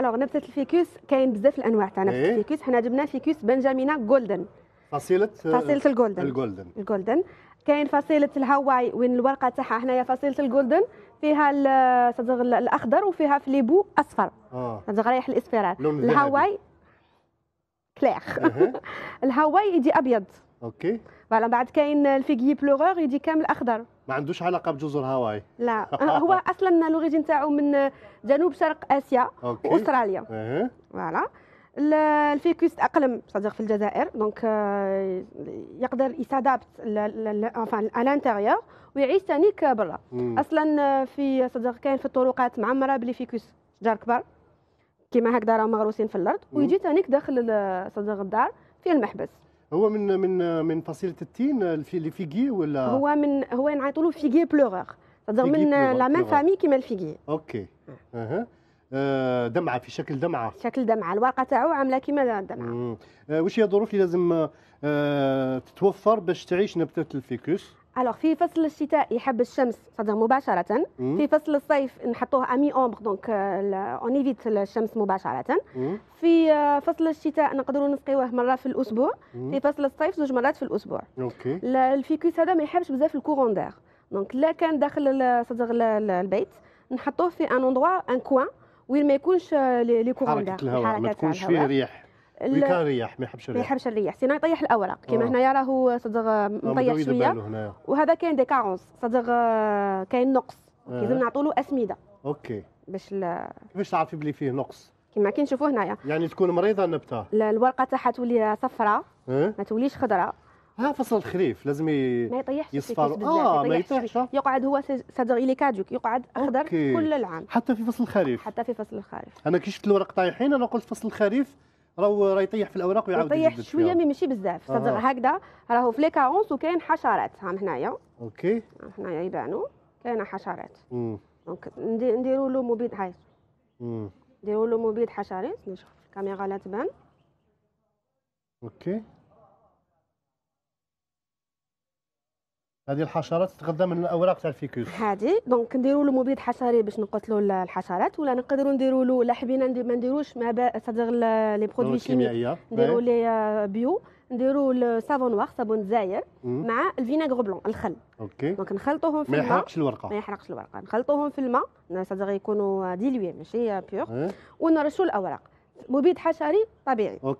الوغ نبته الفيكوس كاين بزاف الانواع تاع نبته الفيكوس حنا جبنا فيكوس بنجامينا جولدن فصيله فصيله الجولدن الجولدن الجولدن كاين فصيله الهاواي وين الورقه تاعها هنايا فصيله الجولدن فيها صدغ الاخضر وفيها فليبو اصفر اه صدغ رايح الاصفرات الهاواي كليغ الهاواي يجي ابيض اوكي فوالا من بعد كاين الفيغي بلوغور يدي كامل اخضر ما عندوش علاقه بجزر هاواي لا هو اصلا لوريجين تاعو من جنوب شرق اسيا أوكي. واستراليا فوالا الفيكوس اقلم صديق في الجزائر دونك آه، يقدر يسادابت انفان ويعيش ثاني برا اصلا آه، في صديق كاين في الطرقات معمره بلي فيكوس جار كبار كيما هكذا راهم مغروسين في الارض ويجي ثاني داخل صديق الدار في المحبس هو من من من فصيله التين اللي فيغي ولا هو من هو ينعيطوا له فيغي بلوغور من لا ميم فامي كيما الفيغي اوكي اها آه، دمعه في شكل دمعه شكل دمعه الورقه تاعو عامله كيما الدمعه آه، واش هي الظروف اللي لازم أه تتوفر باش تعيش نبته الفيكوس الوغ في فصل الشتاء يحب الشمس صدر مباشره مم. في فصل الصيف نحطوه امي اومبر دونك اون ايفيت الشمس مباشره مم. في آه، فصل الشتاء نقدروا نسقيوه مره في الاسبوع مم. في فصل الصيف زوج مرات في الاسبوع اوكي الفيكوس هذا ما يحبش بزاف الكورون دار دونك لا كان داخل صدر البيت نحطوه في ان اندوا ان كوان وين ما يكونش آه، لي كورون دار حركه الهواء ما تكونش فيه ريح اللي كان ما يحبش الريح ما يحبش الريح سينا يطيح الاوراق كما آه. هنايا راهو صدق آه، مطيح شويه وهذا كاين ديكارونس صدق آه، كاين نقص آه. لازم نعطوا له اسمده اوكي باش ل... كيفاش تعرفي بلي فيه نقص كما كي نشوفوا هنايا يعني تكون مريضه النبته الورقه تاعها تولي صفراء آه؟ ما توليش خضراء ها فصل الخريف لازم ي... ما يطيحش يصفر اه ما يطيحش يقعد هو صدق الي كاجوك يقعد اخضر كل العام حتى في فصل الخريف حتى في فصل الخريف انا كي شفت الورق طايحين انا قلت فصل الخريف راهو راه يطيح في الاوراق ويعاود يطيح شويه مي ماشي بزاف آه. صدر آه. هكذا راهو في ليكاونس وكاين حشرات ها هنايا اوكي هنايا يبانوا كاينه حشرات دونك نديروا له مبيد هاي نديروا له مبيد حشرات نشوف الكاميرا لا تبان اوكي هذه الحشرات تتغذى من الاوراق تاع الفيكوس هذه دونك نديروا له مبيد حشري باش نقتلوا الحشرات ولا نقدروا نديروا له لا حبينا ما نديروش ما صدر لي برودوي كيميائيه نديروا لي بيو نديروا الصابون واخ صابون زاير مع الفينيغ بلون الخل اوكي دونك نخلطوهم في الماء ما يحرقش الورقه ما يحرقش الورقه نخلطوهم في الماء صدر يكونوا ديلوي ماشي بيور ونرشوا الاوراق مبيد حشري طبيعي